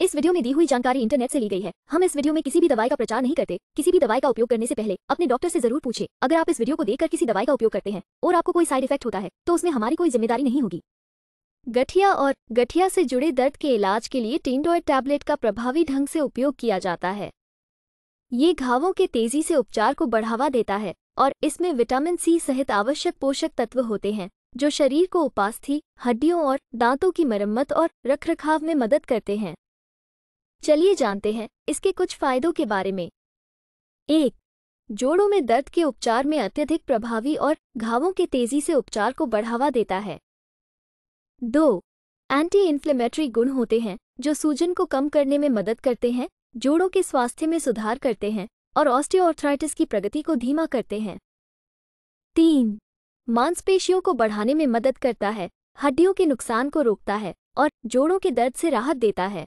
इस वीडियो में दी हुई जानकारी इंटरनेट से ली गई है हम इस वीडियो में किसी भी दवाई का प्रचार नहीं करते किसी भी दवाई का उपयोग करने से पहले अपने डॉक्टर से जरूर पूछे अगर आप इस वीडियो को देखकर किसी दवाई का उपयोग करते हैं और आपको कोई साइड इफेक्ट होता है तो उसमें हमारी कोई जिम्मेदारी नहीं होगी गठिया और गठिया से जुड़े दर्द के इलाज के लिए टेंडोय टैबलेट का प्रभावी ढंग से उपयोग किया जाता है ये घावों के तेजी से उपचार को बढ़ावा देता है और इसमें विटामिन सी सहित आवश्यक पोषक तत्व होते हैं जो शरीर को उपास्थि हड्डियों और दांतों की मरम्मत और रखरखाव में मदद करते हैं चलिए जानते हैं इसके कुछ फायदों के बारे में एक जोड़ों में दर्द के उपचार में अत्यधिक प्रभावी और घावों के तेजी से उपचार को बढ़ावा देता है दो एंटी इन्फ्लेमेटरी गुण होते हैं जो सूजन को कम करने में मदद करते हैं जोड़ों के स्वास्थ्य में सुधार करते हैं और ऑस्टियोआर्थराइटिस की प्रगति को धीमा करते हैं तीन मांसपेशियों को बढ़ाने में मदद करता है हड्डियों के नुकसान को रोकता है और जोड़ों के दर्द से राहत देता है